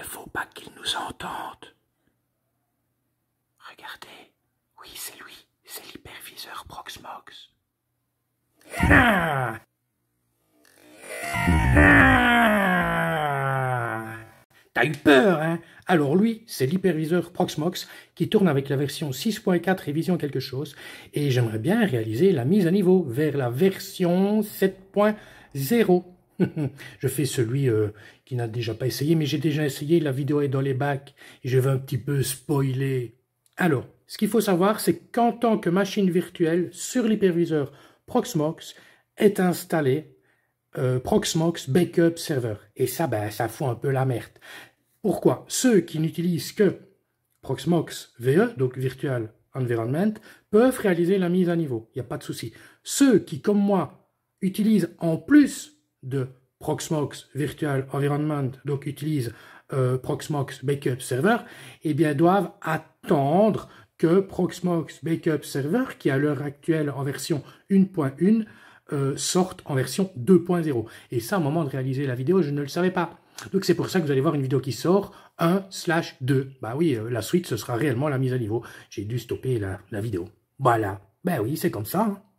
ne faut pas qu'il nous entende. Regardez, oui, c'est lui, c'est l'hyperviseur Proxmox. T'as eu peur, hein Alors lui, c'est l'hyperviseur Proxmox qui tourne avec la version 6.4 révision quelque chose, et j'aimerais bien réaliser la mise à niveau vers la version 7.0 je fais celui euh, qui n'a déjà pas essayé, mais j'ai déjà essayé, la vidéo est dans les bacs, et je vais un petit peu spoiler. Alors, ce qu'il faut savoir, c'est qu'en tant que machine virtuelle, sur l'hyperviseur Proxmox, est installé euh, Proxmox Backup Server. Et ça, ben, ça fout un peu la merde. Pourquoi Ceux qui n'utilisent que Proxmox VE, donc Virtual Environment, peuvent réaliser la mise à niveau. Il n'y a pas de souci. Ceux qui, comme moi, utilisent en plus de Proxmox Virtual Environment, donc utilisent euh, Proxmox Backup Server, et eh bien doivent attendre que Proxmox Backup Server, qui à l'heure actuelle en version 1.1, euh, sorte en version 2.0. Et ça, au moment de réaliser la vidéo, je ne le savais pas. Donc c'est pour ça que vous allez voir une vidéo qui sort 1 2. Bah oui, euh, la suite, ce sera réellement la mise à niveau. J'ai dû stopper la, vidéo. Voilà. Ben bah oui, c'est comme ça. Hein.